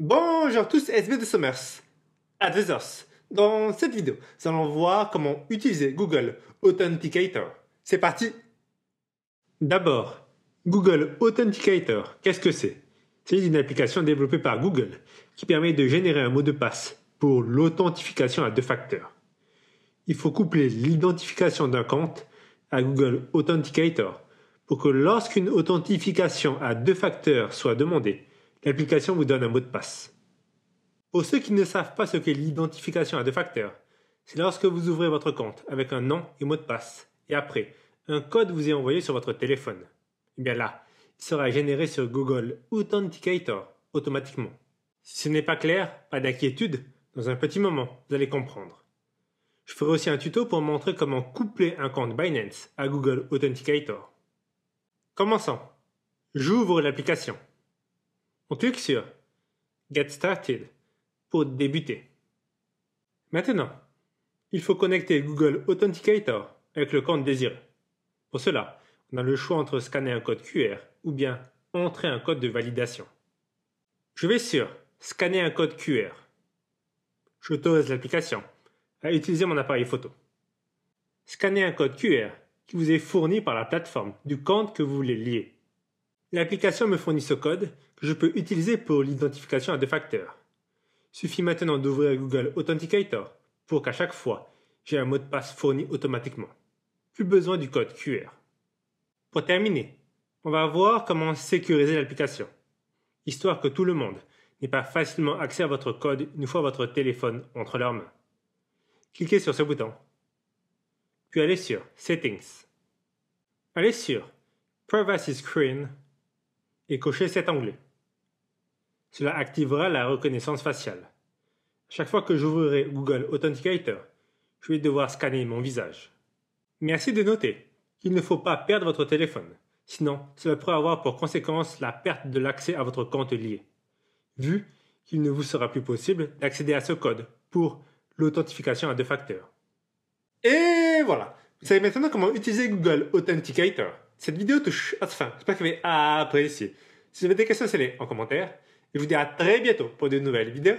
Bonjour à tous, SB de à Advisors. Dans cette vidéo, nous allons voir comment utiliser Google Authenticator. C'est parti D'abord, Google Authenticator, qu'est-ce que c'est C'est une application développée par Google qui permet de générer un mot de passe pour l'authentification à deux facteurs. Il faut coupler l'identification d'un compte à Google Authenticator pour que lorsqu'une authentification à deux facteurs soit demandée, L'application vous donne un mot de passe. Pour ceux qui ne savent pas ce qu'est l'identification à deux facteurs, c'est lorsque vous ouvrez votre compte avec un nom et mot de passe, et après, un code vous est envoyé sur votre téléphone. Et eh bien là, il sera généré sur Google Authenticator automatiquement. Si ce n'est pas clair, pas d'inquiétude, dans un petit moment, vous allez comprendre. Je ferai aussi un tuto pour montrer comment coupler un compte Binance à Google Authenticator. Commençons. J'ouvre l'application. On clique sur Get Started pour débuter. Maintenant, il faut connecter Google Authenticator avec le compte désiré. Pour cela, on a le choix entre scanner un code QR ou bien entrer un code de validation. Je vais sur Scanner un code QR. J'autorise l'application à utiliser mon appareil photo. Scanner un code QR qui vous est fourni par la plateforme du compte que vous voulez lier. L'application me fournit ce code que je peux utiliser pour l'identification à deux facteurs. Suffit maintenant d'ouvrir Google Authenticator pour qu'à chaque fois, j'ai un mot de passe fourni automatiquement. Plus besoin du code QR. Pour terminer, on va voir comment sécuriser l'application, histoire que tout le monde n'ait pas facilement accès à votre code une fois votre téléphone entre leurs mains. Cliquez sur ce bouton, puis allez sur Settings. Allez sur Privacy Screen et cochez cet onglet. Cela activera la reconnaissance faciale. Chaque fois que j'ouvrirai Google Authenticator, je vais devoir scanner mon visage. Merci de noter qu'il ne faut pas perdre votre téléphone, sinon cela pourrait avoir pour conséquence la perte de l'accès à votre compte lié, vu qu'il ne vous sera plus possible d'accéder à ce code pour l'authentification à deux facteurs. Et voilà, vous savez maintenant comment utiliser Google Authenticator. Cette vidéo touche à ah, sa fin. J'espère que vous avez apprécié. Si vous avez des questions, c'est les en commentaire. Et je vous dis à très bientôt pour de nouvelles vidéos.